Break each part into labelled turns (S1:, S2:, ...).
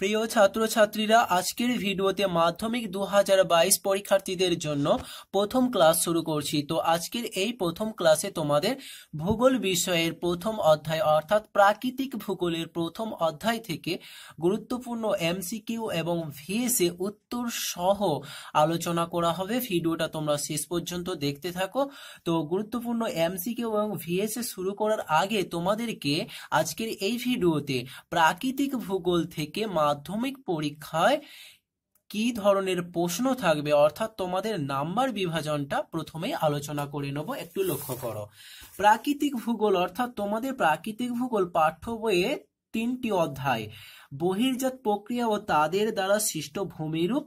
S1: প্রিয় ছাত্রছাত্রীরা আজকের ভিডিওতে মাধ্যমিক দু পরীক্ষার্থীদের জন্য প্রথম ক্লাস শুরু করছি তো আজকের এই প্রথম ক্লাসে তোমাদের ভূগোল বিষয়ের প্রথম অধ্যায় অর্থাৎ প্রাকৃতিক ভূগোলের প্রথম অধ্যায় থেকে গুরুত্বপূর্ণ এমসিকিউ এবং ভিএসএ উত্তর সহ আলোচনা করা হবে ভিডিওটা তোমরা শেষ পর্যন্ত দেখতে থাকো তো গুরুত্বপূর্ণ এমসিকিউ এবং ভিএসএ শুরু করার আগে তোমাদেরকে আজকের এই ভিডিওতে প্রাকৃতিক ভূগোল থেকে মা মাধ্যমিক পরীক্ষায় কি ধরনের প্রশ্ন থাকবে অর্থাৎ তোমাদের নাম্বার বিভাজনটা প্রথমে আলোচনা করে নেব একটু লক্ষ্য করো প্রাকৃতিক ভূগোল অর্থাৎ তোমাদের প্রাকৃতিক ভূগোল পাঠ্য বইয়ে তিনটি অধ্যায় বহির্জাত প্রক্রিয়া ও তাদের দ্বারা সৃষ্ট ভূমিরূপ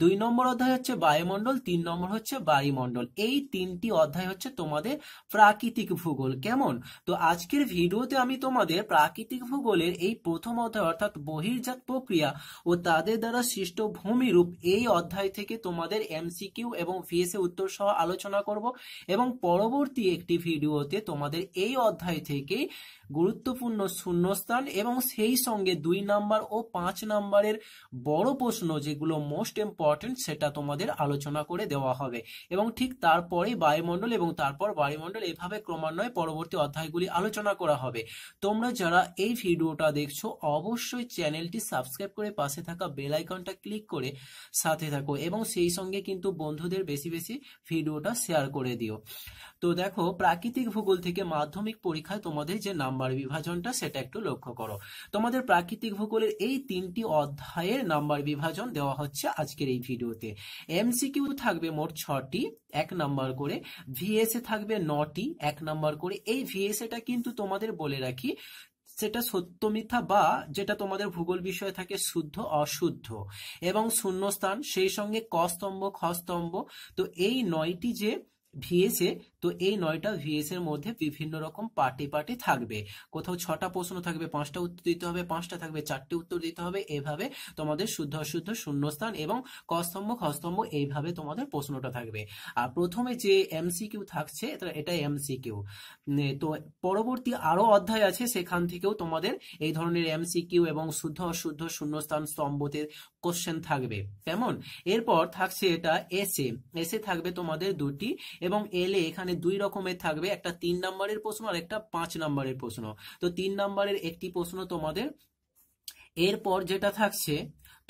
S1: দুই নম্বর অধ্যায় হচ্ছে বায়ুমণ্ডল তিন নম্বর হচ্ছে বায়ুমণ্ডল এই তিনটি অধ্যায় হচ্ছে তোমাদের প্রাকৃতিক ভূগোল কেমন তো আজকের ভিডিওতে আমি তোমাদের প্রাকৃতিক ভূগোলের এই প্রথম অধ্যায় অর্থাৎ বহির্জাত প্রক্রিয়া ও তাদের দ্বারা সৃষ্ট ভূমিরূপ এই অধ্যায় থেকে তোমাদের এমসিকিউ এবং ভিএসএ উত্তর সহ আলোচনা করব এবং পরবর্তী একটি ভিডিওতে তোমাদের এই অধ্যায় থেকে গুরুত্বপূর্ণ শূন্যস্থান এবং সেই সঙ্গে দুই নাম্বার ও পাঁচ নাম্বারের বড় প্রশ্ন যেগুলো মোস্ট ইম্পর্টেন্ট সেটা তোমাদের আলোচনা করে দেওয়া হবে এবং ঠিক তারপরে বায়ুমণ্ডল এবং তারপর বায়ুমণ্ডল এভাবে ক্রমান্বয়ে পরবর্তী অধ্যায়গুলি আলোচনা করা হবে তোমরা যারা এই ভিডিওটা দেখছো অবশ্যই চ্যানেলটি সাবস্ক্রাইব করে পাশে থাকা বেল আইকনটা ক্লিক করে সাথে থাকো এবং সেই সঙ্গে কিন্তু বন্ধুদের বেশি বেশি ভিডিওটা শেয়ার করে দিও তো দেখো প্রাকৃতিক ভূগোল থেকে মাধ্যমিক পরীক্ষায় তোমাদের যে নাম্বার বিভাজনটা সেটা একটু লক্ষ্য করো তোমাদের প্রাকৃতিক ভূগোলের এই তিনটি অধ্যায়ের নাম্বার বিভাজন দেওয়া হচ্ছে আজকে আজকের এই ভিডিওতে এমসিকিউ থাকবে মোট ছটি এক নাম্বার করে ভিএসএ থাকবে নটি এক নাম্বার করে এই ভিএসএটা কিন্তু তোমাদের বলে রাখি সেটা সত্য মিথ্যা বা যেটা তোমাদের ভূগোল বিষয়ে থাকে শুদ্ধ অশুদ্ধ এবং শূন্যস্থান সেই সঙ্গে কস্তম্ভ খস্তম্ভ তো এই নয়টি যে ভিএসএ তো এই নয়টা ভিএস এর মধ্যে বিভিন্ন রকম পার্টি পার্টি থাকবে কোথাও ছটা প্রশ্ন থাকবে পাঁচটা উত্তর দিতে হবে পাঁচটা থাকবে চারটে উত্তর দিতে হবে এভাবে তোমাদের শুদ্ধ অশুদ্ধ শূন্যস্থান এবং কস্তম্ভ খস্তম্ভ এইভাবে তোমাদের প্রশ্নটা থাকবে আর প্রথমে যে এমসিকিউ থাকছে এটা এমসিকিউ তো পরবর্তী আরো অধ্যায় আছে সেখান থেকেও তোমাদের এই ধরনের এমসিকিউ এবং শুদ্ধ অশুদ্ধ শূন্যস্থান স্তম্ভতে কোশ্চেন থাকবে কেমন এরপর থাকছে এটা এসে এসে থাকবে তোমাদের দুটি এবং এলে এখানে দুই রকমের থাকবে একটা তিন নম্বরের প্রশ্ন আর একটা পাঁচ নম্বরের প্রশ্ন তো তিন নম্বরের একটি প্রশ্ন তোমাদের এরপর যেটা থাকছে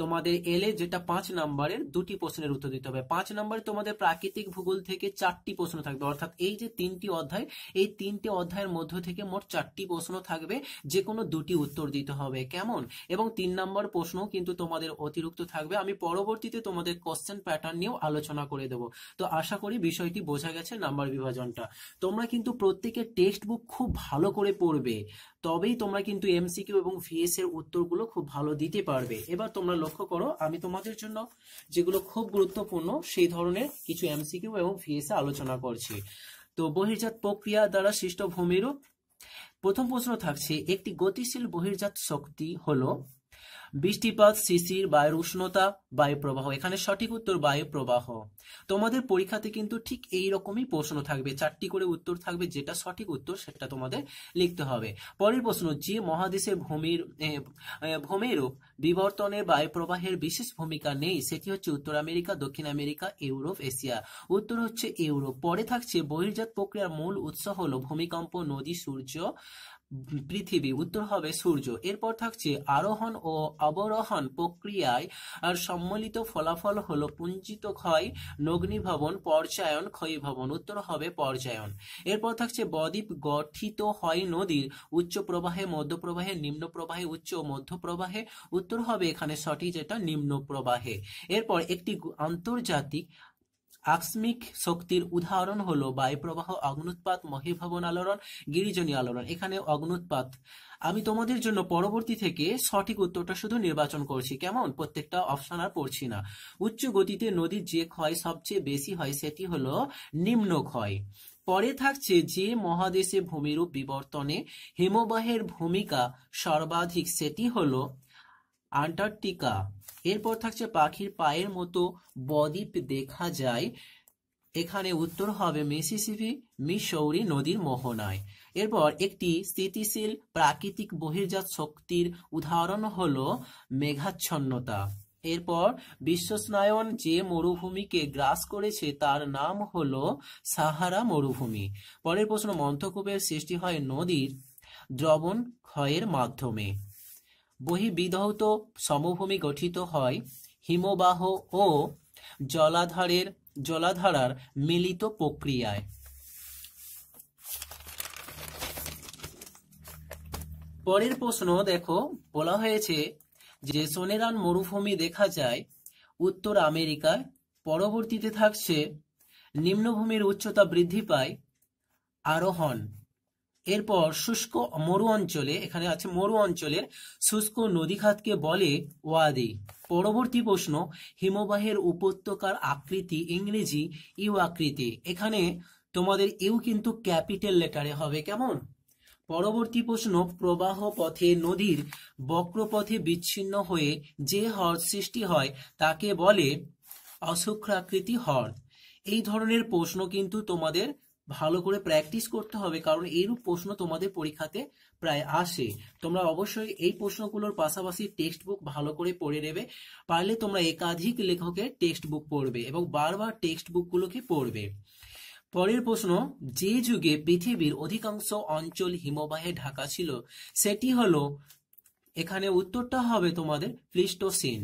S1: তোমাদের এলে যেটা পাঁচ নাম্বারের দুটি প্রশ্নের উত্তর দিতে হবে পাঁচ নাম্বারে তোমাদের প্রাকৃতিক ভূগোল থেকে চারটি প্রশ্ন থাকবে অর্থাৎ এই যে তিনটি অধ্যায় এই তিনটি অধ্যায়ের মধ্য থেকে মোট চারটি প্রশ্ন থাকবে যে কোনো দুটি উত্তর দিতে হবে কেমন এবং তিন নাম্বার প্রশ্ন কিন্তু তোমাদের অতিরিক্ত থাকবে আমি পরবর্তীতে তোমাদের কোশ্চেন প্যাটার্ন নিয়েও আলোচনা করে দেব তো আশা করি বিষয়টি বোঝা গেছে নাম্বার বিভাজনটা তোমরা কিন্তু প্রত্যেকের টেক্সট বুক খুব ভালো করে পড়বে তবেই তোমরা কিন্তু এমসিকিউ এবং ভিএস এর উত্তরগুলো খুব ভালো দিতে পারবে এবার তোমরা লক্ষ্য করো আমি তোমাদের জন্য যেগুলো খুব গুরুত্বপূর্ণ সেই ধরনের কিছু এমসিকিউ এবং ভিএস আলোচনা করছি তো বহির্জাত প্রক্রিয়া দ্বারা সৃষ্ট ভূমিরূপ প্রথম প্রশ্ন থাকছে একটি গতিশীল বহির্জাত শক্তি হলো বৃষ্টিপাত শিশির বায়ুর উষ্ণতা বায়ু প্রবাহ এখানে সঠিক উত্তর বায়ু প্রবাহ তোমাদের পরীক্ষাতে কিন্তু ঠিক এই রকমই প্রশ্ন থাকবে চারটি করে উত্তর থাকবে যেটা সঠিক উত্তর সেটা তোমাদের লিখতে হবে পরের প্রশ্ন যে মহাদেশে ভূমির ভূমিরূপ বিবর্তনে বায়ু প্রবাহের বিশেষ ভূমিকা নেই সেটি হচ্ছে উত্তর আমেরিকা দক্ষিণ আমেরিকা ইউরোপ এশিয়া উত্তর হচ্ছে ইউরোপ পরে থাকছে বহির্জাত প্রক্রিয়ার মূল উৎস হলো ভূমিকম্প নদী সূর্য পৃথিবী উত্তর হবে সূর্য এরপর থাকছে আরোহণ ও অবরোহণ প্রক্রিয়ায় সম্মিলিত ফলাফল হল পুঞ্জিত ক্ষয় নগ্নিভবন পর্যায়ন ক্ষয়ীভবন উত্তর হবে পর্যায়ন এরপর থাকছে বদ্বীপ গঠিত হয় নদীর উচ্চ প্রবাহে মধ্য প্রবাহে নিম্ন প্রবাহে উচ্চ ও মধ্য প্রবাহে উত্তর হবে এখানে সঠিক যেটা নিম্ন প্রবাহে এরপর একটি আন্তর্জাতিক আকস্মিক শক্তির উদাহরণ হলো বায়ুপ্রবাহ অগ্নুৎপাত মহিভবন আলোড়ন গিরিজনী আলোড়ন এখানে অগ্নুৎপাত আমি তোমাদের জন্য পরবর্তী থেকে সঠিক উত্তরটা শুধু নির্বাচন করছি কেমন প্রত্যেকটা অপশন আর পড়ছি না উচ্চ গতিতে নদীর যে ক্ষয় সবচেয়ে বেশি হয় সেটি হলো নিম্ন ক্ষয় পরে থাকছে যে মহাদেশে ভূমিরূপ বিবর্তনে হিমবাহের ভূমিকা সর্বাধিক সেটি হলো আন্টার্কটিকা এরপর থাকছে পাখির পায়ের মতো বদ্বীপ দেখা যায় এখানে উত্তর হবে মিসিসিপি মিসৌরি নদীর মোহনায় এরপর একটি স্থিতিশীল প্রাকৃতিক বহির্জাত শক্তির উদাহরণ হল মেঘাচ্ছন্নতা এরপর বিশ্বস্নায়ন যে মরুভূমিকে গ্রাস করেছে তার নাম হল সাহারা মরুভূমি পরের প্রশ্ন মন্থকূপের সৃষ্টি হয় নদীর দ্রবণ ক্ষয়ের মাধ্যমে বহির্বিধৌত সমভূমি গঠিত হয় হিমবাহ ও জলাধারের জলাধারার মিলিত প্রক্রিয়ায় পরের প্রশ্ন দেখো বলা হয়েছে যে সোনেরান মরুভূমি দেখা যায় উত্তর আমেরিকায় পরবর্তীতে থাকছে নিম্নভূমির উচ্চতা বৃদ্ধি পায় আরোহণ এরপর শুষ্ক মরু অঞ্চলে এখানে আছে মরু অঞ্চলের শুষ্ক নদীখাতকে বলে ওয়াদি পরবর্তী প্রশ্ন হিমবাহের উপত্যকার আকৃতি ইংরেজি ইউ আকৃতি এখানে তোমাদের ইউ কিন্তু ক্যাপিটাল লেটারে হবে কেমন পরবর্তী প্রশ্ন প্রবাহ পথে নদীর বক্রপথে বিচ্ছিন্ন হয়ে যে হ্রদ সৃষ্টি হয় তাকে বলে অসুক্ষাকৃতি হ্রদ এই ধরনের প্রশ্ন কিন্তু তোমাদের ভালো করে প্র্যাকটিস করতে হবে কারণ এইরূপ প্রশ্ন তোমাদের পরীক্ষাতে প্রায় আসে তোমরা অবশ্যই এই প্রশ্নগুলোর পাশাপাশি টেক্সট বুক ভালো করে পড়ে নেবে পারলে তোমরা একাধিক লেখকের টেক্সট বুক পড়বে এবং বারবার টেক্সট বুকগুলোকে পড়বে পরের প্রশ্ন যে যুগে পৃথিবীর অধিকাংশ অঞ্চল হিমবাহে ঢাকা ছিল সেটি হলো এখানে উত্তরটা হবে তোমাদের প্লিস্টোসিন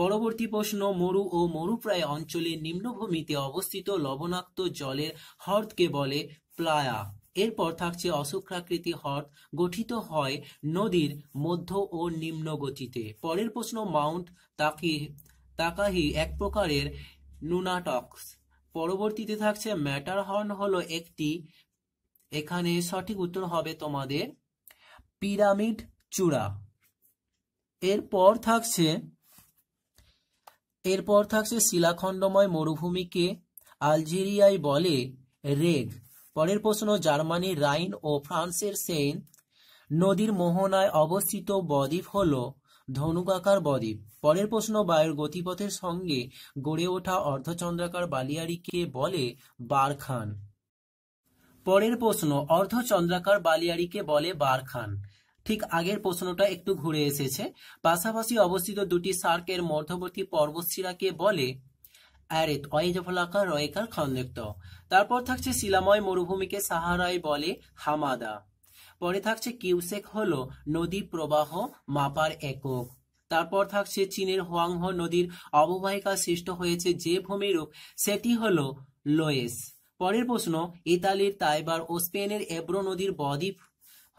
S1: পরবর্তী প্রশ্ন মরু ও মরুপ্রায় অঞ্চলে নিম্নভূমিতে অবস্থিত লবণাক্ত জলের হ্রদকে বলে প্লায়া এরপর থাকছে অশোকাকৃতি হ্রদ গঠিত হয় নদীর মধ্য ও নিম্ন গতিতে পরের প্রশ্ন মাউন্ট তাকি তাকাহি এক প্রকারের নুনাটক্স পরবর্তীতে থাকছে ম্যাটার হর্ন হলো একটি এখানে সঠিক উত্তর হবে তোমাদের পিরামিড চূড়া এরপর থাকছে এরপর থাকছে শিলাখণ্ডময় মরুভূমিকে আলজেরিয়ায় বলে রেগ পরের প্রশ্ন জার্মানি রাইন ও ফ্রান্সের সেন নদীর মোহনায় অবস্থিত বদ্বীপ হল ধনুকাকার বদ্বীপ পরের প্রশ্ন বায়ুর গতিপথের সঙ্গে গড়ে ওঠা অর্ধচন্দ্রাকার বালিয়াড়িকে বলে বারখান পরের প্রশ্ন অর্ধচন্দ্রাকার বালিয়াড়িকে বলে বারখান ঠিক আগের প্রশ্নটা একটু ঘুরে এসেছে পাশাপাশি অবস্থিত দুটি সার্কের মধ্যবর্তী পর্বতশিরাকে বলে রয়েকার খন্দক্ত তারপর থাকছে শিলাময় মরুভূমিকে সাহারায় বলে হামাদা পরে থাকছে কিউসেক হল নদী প্রবাহ মাপার একক তারপর থাকছে চীনের হোয়াংহ নদীর অববাহিকা সৃষ্ট হয়েছে যে ভূমিরূপ সেটি হল লোয়েস পরের প্রশ্ন ইতালির তাইবার ও স্পেনের এব্রো নদীর বদ্বীপ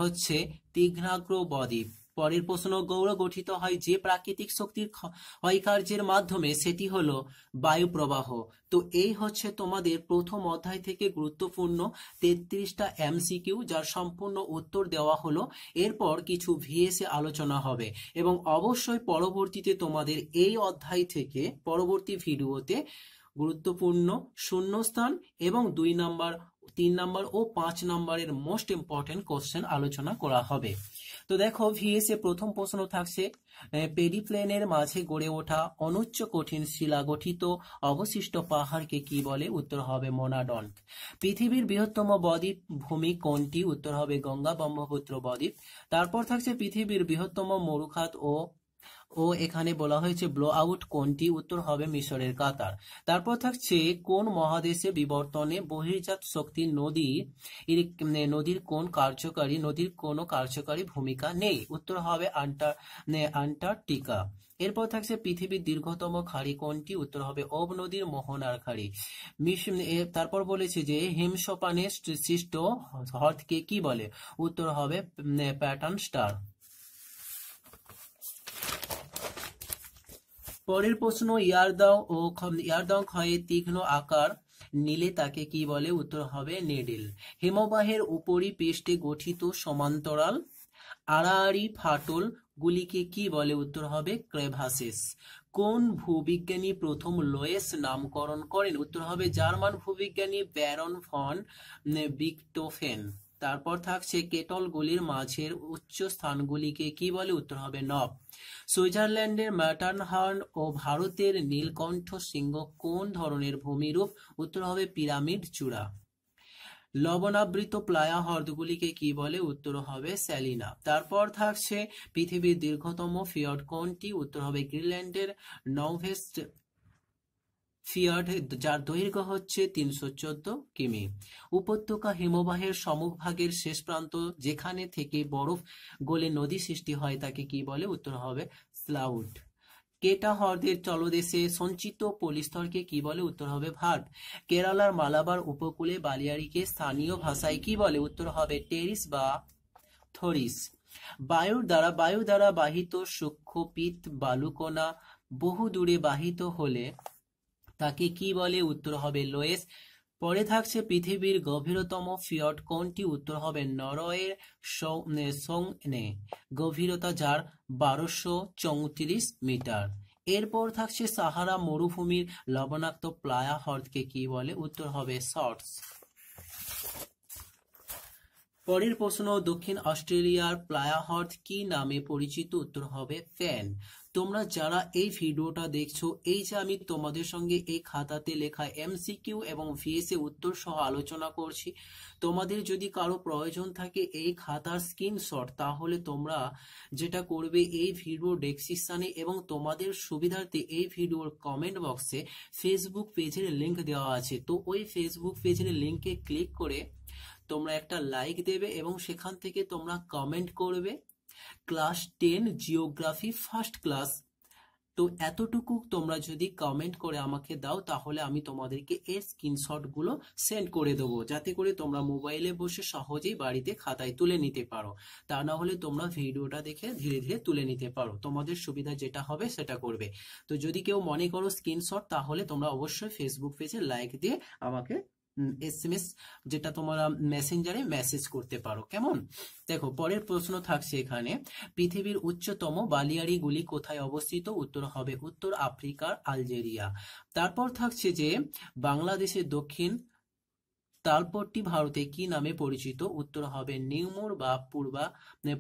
S1: হচ্ছে তীঘ্নাগ্র বদ্বীপ পরের প্রশ্ন গৌর গঠিত হয় যে প্রাকৃতিক শক্তির ক্ষয়কার্যের মাধ্যমে সেটি হলো বায়ু প্রবাহ তো এই হচ্ছে তোমাদের প্রথম অধ্যায় থেকে গুরুত্বপূর্ণ তেত্রিশটা এমসিকিউ যার সম্পূর্ণ উত্তর দেওয়া হলো এরপর কিছু ভিএসএ আলোচনা হবে এবং অবশ্যই পরবর্তীতে তোমাদের এই অধ্যায় থেকে পরবর্তী ভিডিওতে গুরুত্বপূর্ণ শূন্যস্থান এবং দুই নাম্বার তিন নাম্বার ও পাঁচ নাম্বারের মোস্ট ইম্পর্টেন্ট কোশ্চেন আলোচনা করা হবে তো দেখো ভিএসএ প্রথম প্রশ্ন থাকছে পেরিপ্লেনের মাঝে গড়ে ওঠা অনুচ্চ কঠিন শিলা গঠিত অবশিষ্ট পাহাড়কে কি বলে উত্তর হবে মোনাডন পৃথিবীর বৃহত্তম বদ্বীপ ভূমি কোনটি উত্তর হবে গঙ্গা ব্রহ্মপুত্র বদ্বীপ তারপর থাকছে পৃথিবীর বৃহত্তম মরুখাত ও ও এখানে বলা হয়েছে ব্লো আউট কোনটি উত্তর হবে মিশরের কাতার তারপর থাকছে কোন মহাদেশে বিবর্তনে বহির্জাত শক্তি নদী নদীর কোন কার্যকারী নদীর কোন কার্যকারী ভূমিকা নেই উত্তর হবে আন্টার্কটিকা এরপর থাকছে পৃথিবীর দীর্ঘতম খাড়ি কোনটি উত্তর হবে অব নদীর মোহনার খাড়ি তারপর বলেছে যে হিমসপানে সৃষ্ট হ্রদকে কি বলে উত্তর হবে প্যাটার্ন স্টার পরের প্রশ্ন ইয়ারদং ও ইয়ারদং ক্ষয়ে তীক্ষ্ণ আকার নিলে তাকে কি বলে উত্তর হবে নেডেল হিমবাহের উপরি পৃষ্ঠে গঠিত সমান্তরাল আড়াআড়ি ফাটল গুলিকে কি বলে উত্তর হবে ক্রেভাসেস কোন ভূবিজ্ঞানী প্রথম লোয়েস নামকরণ করেন উত্তর হবে জার্মান ভূবিজ্ঞানী ব্যারন ফন বিক্টোফেন তারপর থাকছে কেটলগুলির মাঝের উচ্চ স্থানগুলিকে কি বলে উত্তর হবে নব সুইজারল্যান্ডের ম্যাটারহার্ন ও ভারতের নীলকণ্ঠ সিংহ কোন ধরনের ভূমিরূপ উত্তর হবে পিরামিড চূড়া লবণাবৃত প্লায়া হ্রদগুলিকে কি বলে উত্তর হবে স্যালিনা তারপর থাকছে পৃথিবীর দীর্ঘতম ফিয়ড কোনটি উত্তর হবে গ্রিনল্যান্ডের নভেস্ট ফিয়ার্ড যার দৈর্ঘ্য হচ্ছে তিনশো চোদ্দ কিমি উপত্যকা হিমবাহের সমুখভাগের শেষ প্রান্ত যেখানে থেকে বরফ গলে নদী সৃষ্টি হয় তাকে কি বলে উত্তর হবে স্লাউড কেটা হ্রদের তলদেশে সঞ্চিত পলিস্তরকে কি বলে উত্তর হবে ভাট কেরালার মালাবার উপকূলে বালিয়ারিকে স্থানীয় ভাষায় কি বলে উত্তর হবে টেরিস বা থরিস বায়ুর দ্বারা বায়ু দ্বারা বাহিত সূক্ষ্মপিত বালুকণা বহু দূরে বাহিত হলে তাকে কি বলে উত্তর হবে লোয়েস পরে থাকছে পৃথিবীর গভীরতম ফিয়ট কোনটি উত্তর হবে নরওয়ের সৌনে গভীরতা যার বারোশো চৌত্রিশ মিটার এরপর থাকছে সাহারা মরুভূমির লবণাক্ত প্লায়া হ্রদকে কি বলে উত্তর হবে শর্টস পরের প্রশ্ন দক্ষিণ অস্ট্রেলিয়ার প্লায়া হ্রদ কি নামে পরিচিত উত্তর হবে ফ্যান তোমরা যারা এই ভিডিওটা দেখছো এই যে আমি তোমাদের সঙ্গে এই খাতাতে লেখা এমসিকিউ এবং ভিএসএ উত্তর সহ আলোচনা করছি তোমাদের যদি কারো প্রয়োজন থাকে এই খাতার স্ক্রিনশট তাহলে তোমরা যেটা করবে এই ভিডিও ডেসক্রিপশানে এবং তোমাদের সুবিধার্থে এই ভিডিওর কমেন্ট বক্সে ফেসবুক পেজের লিঙ্ক দেওয়া আছে তো ওই ফেসবুক পেজের লিঙ্কে ক্লিক করে তোমরা একটা লাইক দেবে এবং সেখান থেকে তোমরা কমেন্ট করবে class ten geography first class তো এতটুকু তোমরা যদি কমেন্ট করে আমাকে দাও তাহলে আমি তোমাদেরকে এর স্ক্রিনশটগুলো সেন্ড করে দেবো যাতে করে তোমরা মোবাইলে বসে সহজেই বাড়িতে খাতায় তুলে নিতে পারো তা না হলে তোমরা ভিডিওটা দেখে ধীরে ধীরে তুলে নিতে পারো তোমাদের সুবিধা যেটা হবে সেটা করবে তো যদি কেউ মনে করো স্ক্রিনশট তাহলে তোমরা অবশ্যই ফেসবুক পেজে লাইক দিয়ে আমাকে এসএমএস যেটা তোমরা মেসেঞ্জারে মেসেজ করতে পারো কেমন দেখো পরের প্রশ্ন থাকছে এখানে পৃথিবীর উচ্চতম বালিয়াড়িগুলি কোথায় অবস্থিত উত্তর হবে উত্তর আফ্রিকার আলজেরিয়া তারপর থাকছে যে বাংলাদেশের দক্ষিণ তালপটটি ভারতে কি নামে পরিচিত উত্তর হবে নিউমোর বা পূর্বা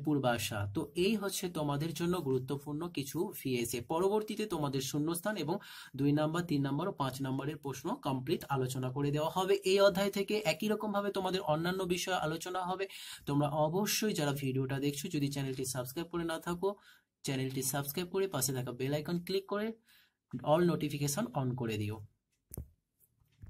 S1: পূর্বাশা তো এই হচ্ছে তোমাদের জন্য গুরুত্বপূর্ণ কিছু ফিএসএ পরবর্তীতে তোমাদের শূন্যস্থান এবং দুই নাম্বার তিন নাম্বার ও পাঁচ নাম্বারের প্রশ্ন কমপ্লিট আলোচনা করে দেওয়া হবে এই অধ্যায় থেকে একই রকম ভাবে তোমাদের অন্যান্য বিষয়ে আলোচনা হবে তোমরা অবশ্যই যারা ভিডিওটা দেখছো যদি চ্যানেলটি সাবস্ক্রাইব করে না থাকো চ্যানেলটি সাবস্ক্রাইব করে পাশে থাকা বেল আইকন ক্লিক করে অল নোটিফিকেশন অন করে দিও